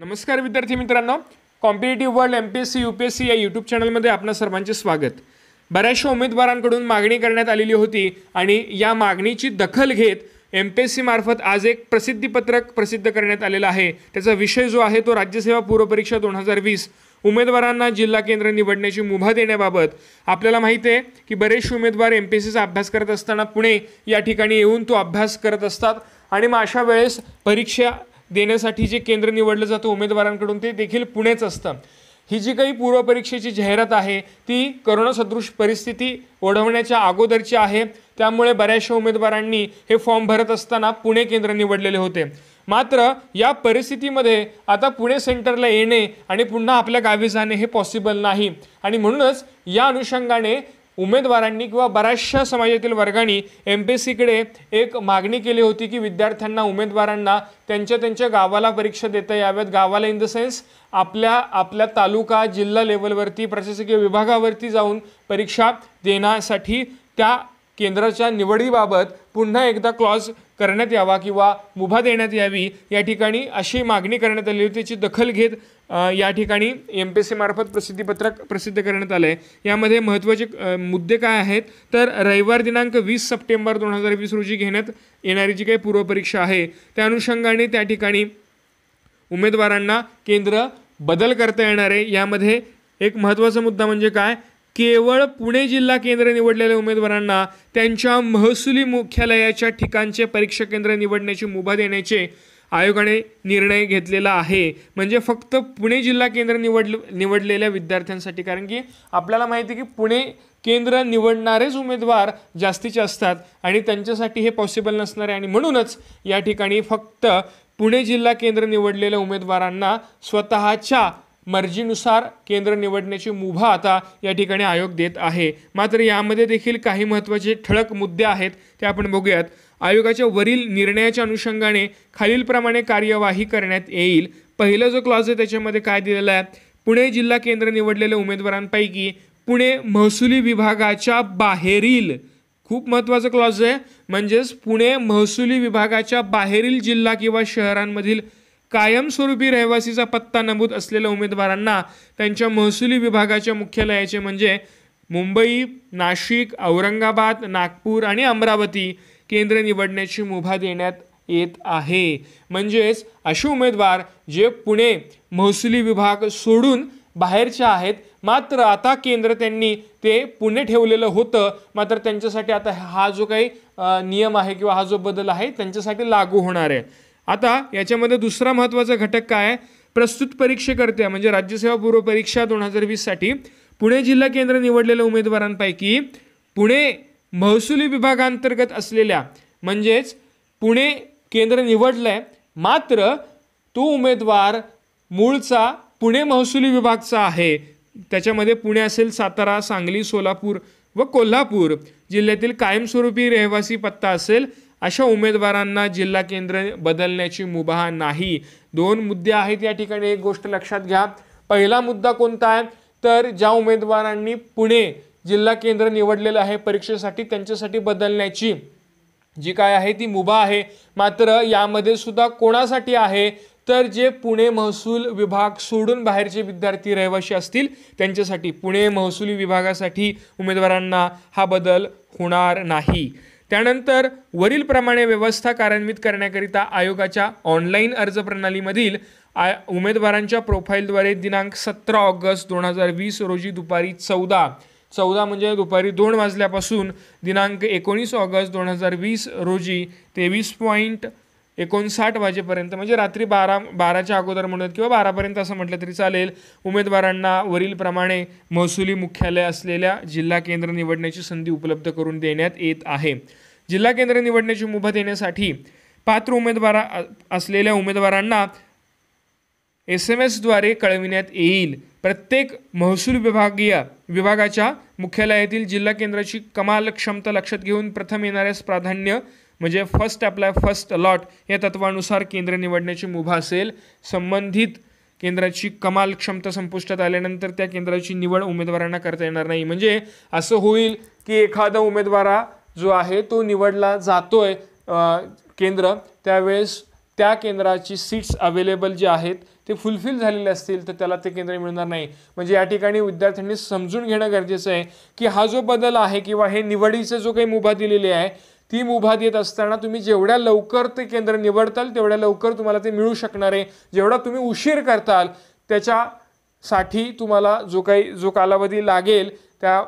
नमस्कार विद्यार्थी मित्रांनो competitive world M P S C U P S C या यूट्यूब चॅनलमध्ये आपलं सर्वांचे स्वागत बऱ्याचशा उमेदवारांकडून मागणी करण्यात आलेली होती आणि या मागणीची दखल घेत एम पी एस सी मार्फत आज एक प्रसिद्धीपत्रक प्रसिद्ध करण्यात आलेलं आहे त्याचा विषय जो आहे तो राज्यसेवा पूर्वपरीक्षा दोन हजार वीस उमेदवारांना जिल्हा केंद्र निवडण्याची मुभा देण्याबाबत आपल्याला माहिती आहे की बरेचसे उमेदवार एम पी एस सीचा अभ्यास करत असताना पुणे या ठिकाणी येऊन तो अभ्यास करत असतात आणि मग अशा वेळेस परीक्षा देण्यासाठी जे केंद्र निवडलं जातं उमेदवारांकडून ते देखील पुणेच असतं ही जी काही पूर्वपरीक्षेची जाहिरात आहे ती करोनासदृश परिस्थिती ओढवण्याच्या अगोदरची आहे त्यामुळे बऱ्याचशा उमेदवारांनी हे फॉर्म भरत असताना पुणे केंद्र निवडलेले होते मात्र या परिस्थितीमध्ये आता पुणे सेंटरला येणे आणि पुन्हा आपल्या गावी जाणे हे पॉसिबल नाही आणि म्हणूनच या अनुषंगाने उमेदवारांनी किंवा बऱ्याचशा समाजातील वर्गांनी एम पी एस सीकडे एक मागणी केली होती की विद्यार्थ्यांना उमेदवारांना त्यांच्या त्यांच्या गावाला परीक्षा देता याव्यात गावाला इन द सेन्स आपल्या आपल्या तालुका जिल्हा लेवलवरती प्रशासकीय विभागावरती जाऊन परीक्षा देण्यासाठी त्या केंद्राच्या निवडीबाबत पुन्हा एकदा क्लॉज करण्यात यावा किंवा मुभा देण्यात यावी या ठिकाणी अशी मागणी करण्यात आली होती त्याची दखल घेत या ठिकाणी एम पी एस मार्फत प्रसिद्धीपत्रक प्रसिद्ध करण्यात आलं आहे यामध्ये महत्त्वाचे मुद्दे काय आहेत तर रविवार दिनांक वीस सप्टेंबर दोन हजार वीस रोजी घेण्यात येणारी जी काही पूर्वपरीक्षा आहे त्या अनुषंगाने त्या ठिकाणी उमेदवारांना केंद्र बदल करता येणार आहे यामध्ये एक महत्त्वाचा मुद्दा म्हणजे काय केवळ पुणे जिल्हा केंद्र निवडलेल्या उमेदवारांना त्यांच्या महसुली मुख्यालयाच्या ठिकाणचे परीक्षा केंद्र निवडण्याची मुभा देण्याचे आयोगाने निर्णय घेतलेला आहे म्हणजे फक्त पुणे जिल्हा केंद्र निवड निवडलेल्या विद्यार्थ्यांसाठी कारण की आपल्याला माहिती आहे की पुणे केंद्र निवडणारेच उमेदवार जास्तीचे असतात आणि त्यांच्यासाठी हे पॉसिबल नसणारे आणि म्हणूनच या ठिकाणी फक्त पुणे जिल्हा केंद्र निवडलेल्या उमेदवारांना स्वतःच्या मर्जीनुसार केंद्र निवडण्याची मुभा आता या ठिकाणी आयोग देत आहे मात्र यामध्ये देखील काही महत्त्वाचे ठळक मुद्दे आहेत ते आपण बघूयात आयोगाच्या वरील निर्णयाच्या अनुषंगाने खालीलप्रमाणे कार्यवाही करण्यात येईल पहिला जो क्लॉज आहे त्याच्यामध्ये काय दिलेलं आहे पुणे जिल्हा केंद्र निवडलेल्या उमेदवारांपैकी पुणे महसुली विभागाच्या बाहेरील खूप महत्त्वाचा क्लॉज आहे म्हणजेच पुणे महसुली विभागाच्या बाहेरील जिल्हा किंवा शहरांमधील कायमस्वरूपी रहिवासीचा पत्ता नमूद असलेल्या उमेदवारांना त्यांच्या महसुली विभागाच्या मुख्यालयाचे म्हणजे मुंबई नाशिक औरंगाबाद नागपूर आणि अमरावती केंद्र निवडण्याची मुभा देण्यात येत आहे म्हणजेच असे उमेदवार जे पुणे महसुली विभाग सोडून बाहेरच्या आहेत मात्र आता केंद्र त्यांनी ते पुणे ठेवलेलं होतं मात्र त्यांच्यासाठी आता हा जो काही नियम आहे किंवा हा जो बदल आहे त्यांच्यासाठी लागू होणार आहे आता याच्यामध्ये दुसरा महत्त्वाचा घटक काय आहे प्रस्तुत परीक्षेकर्त्या म्हणजे राज्यसेवा पूर्व परीक्षा दोन हजार वीससाठी पुणे जिल्हा केंद्र निवडलेल्या उमेदवारांपैकी पुणे महसुली विभागांतर्गत असलेल्या म्हणजेच पुणे केंद्र निवडलं आहे मात्र तो उमेदवार मूळचा पुणे महसुली विभागचा आहे त्याच्यामध्ये पुणे असेल सातारा सांगली सोलापूर व कोल्हापूर जिल्ह्यातील कायमस्वरूपी रहिवासी पत्ता असेल अशा उमेदवारांना जिल्हा केंद्र बदलण्याची मुभा नाही दोन मुद्दे आहेत या ठिकाणी एक गोष्ट लक्षात घ्या पहिला मुद्दा कोणता आहे तर ज्या उमेदवारांनी पुणे जिल्हा केंद्र निवडलेलं आहे परीक्षेसाठी त्यांच्यासाठी बदलण्याची जी काय आहे ती मुभा आहे मात्र यामध्ये सुद्धा कोणासाठी आहे तर जे पुणे महसूल विभाग सोडून बाहेरचे विद्यार्थी रहिवाशी असतील त्यांच्यासाठी पुणे महसुली विभागासाठी उमेदवारांना हा बदल होणार नाही त्यानंतर वरीलप्रमाणे व्यवस्था कार्यान्वित करण्याकरिता आयोगाच्या ऑनलाईन अर्ज प्रणालीमधील आ उमेदवारांच्या प्रोफाईलद्वारे दिनांक सतरा ऑगस्ट दोन हजार वीस रोजी दुपारी चौदा चौदा म्हणजे दुपारी दोन वाजल्यापासून दिनांक एकोणीस ऑगस्ट दोन हजार वीस रोजी तेवीस पॉईंट एकोणसाठ वाजेपर्यंत म्हणजे रात्री बारा बाराच्या अगोदर म्हणत किंवा बारापर्यंत असं म्हटलं तरी चालेल उमेदवारांना वरीलप्रमाणे महसुली मुख्यालय असलेल्या जिल्हा केंद्र निवडण्याची संधी उपलब्ध करून देण्यात येत आहे जिल्हा केंद्र निवडण्याची मुभा देण्यासाठी पात्र उमेदवार असलेल्या उमेदवारांना एस एम एसद्वारे कळविण्यात येईल प्रत्येक महसूल विभागीय विभागाच्या मुख्यालयातील जिल्हा केंद्राची कमाल क्षमता लक्षात घेऊन प्रथम येणाऱ्यास प्राधान्य म्हणजे फर्स्ट अप्लाय फर्स्ट अलॉट या तत्वानुसार केंद्र निवडण्याची मुभा असेल संबंधित केंद्राची कमाल क्षमता संपुष्टात आल्यानंतर त्या केंद्राची निवड उमेदवारांना करता येणार नाही म्हणजे असं होईल की एखादा उमेदवारा जो आहे तो निवडला जातो आहे केंद्र त्यावेळेस त्या केंद्राची सीट्स अवेलेबल जी आहेत ते फुलफिल झालेले असतील तर त्याला ते केंद्र मिळणार नाही म्हणजे या ठिकाणी विद्यार्थ्यांनी समजून घेणं गरजेचं आहे की हा जो बदल आहे किंवा हे निवडीचं जो काही मुभा दिलेली आहे ती मुभा देत असताना तुम्ही जेवढ्या लवकर ते केंद्र निवडताल तेवढ्या लवकर तुम्हाला ते मिळू शकणार आहे जेवढा तुम्ही उशीर करताल त्याच्यासाठी तुम्हाला जो काही जो कालावधी लागेल त्या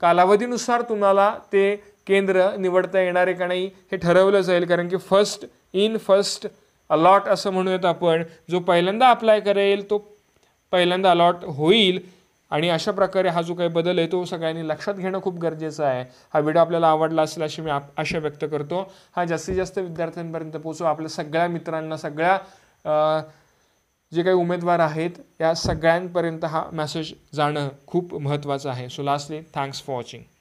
कालावधीनुसार तुम्हाला ते केंद्र निवडता येणारे का नाही हे ठरवलं जाईल कारण की फर्स्ट इन फर्स्ट अलॉट असं म्हणूयात आपण जो पहिल्यांदा अप्लाय करेल तो पहिल्यांदा अलॉट होईल आणि अशा प्रकारे हा जो काही बदल आहे तो सगळ्यांनी लक्षात घेणं खूप गरजेचं आहे हा व्हिडिओ आपल्याला आवडला असेल अशी मी आशा व्यक्त करतो हा जास्तीत जास्त विद्यार्थ्यांपर्यंत पोचू आपल्या सगळ्या मित्रांना सगळ्या जे काही उमेदवार आहेत या सगळ्यांपर्यंत हा मेसेज जाणं खूप महत्त्वाचं आहे so lastly thanks for watching